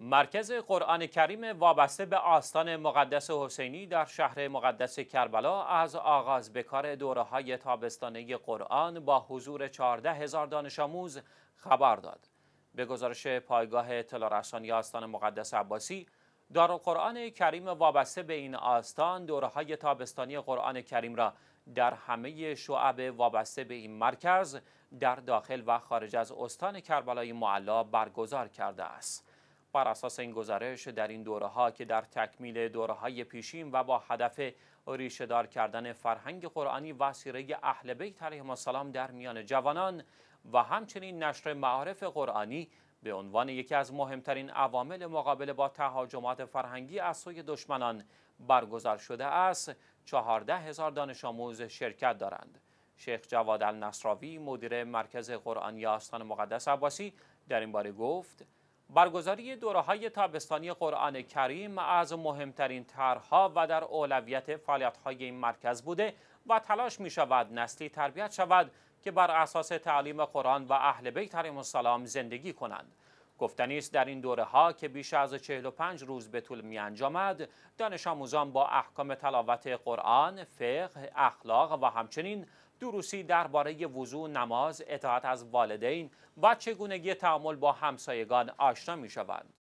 مرکز قرآن کریم وابسته به آستان مقدس حسینی در شهر مقدس کربلا از آغاز به کار دوره های تابستانه قرآن با حضور 14 هزار دانش آموز خبر داد. به گزارش پایگاه اطلاع رسانی آستان مقدس عباسی، قرآن کریم وابسته به این آستان دوره های تابستانی قرآن کریم را در همه شعب وابسته به این مرکز در داخل و خارج از استان کربلای معلا برگزار کرده است. بر اساس این گزارش در این دوره ها که در تکمیل دوره های پیشین و با هدف ریشهدار کردن فرهنگ قرآنی و سیره اهل بیت علیهم السلام در میان جوانان و همچنین نشر معارف قرآنی به عنوان یکی از مهمترین عوامل مقابله با تهاجمات فرهنگی از سوی دشمنان برگزار شده است چهارده هزار دانش آموز شرکت دارند شیخ جواد النصراوی مدیر مرکز قرآنی آستان مقدس عباسی در این باره گفت برگزاری دوره های تابستانی قرآن کریم از مهمترین طرحها و در اولویت فعالیت های این مرکز بوده و تلاش می شود نسلی تربیت شود که بر اساس تعلیم قرآن و اهل بیت علیهم السلام زندگی کنند گفتنی است در این دوره ها که بیش از 45 روز به طول می انجامد دانش آموزان با احکام تلاوت قرآن، فقه، اخلاق و همچنین دروسی درباره وضوع، نماز، اطاعت از والدین و چگونگی تعامل با همسایگان آشنا می شوند.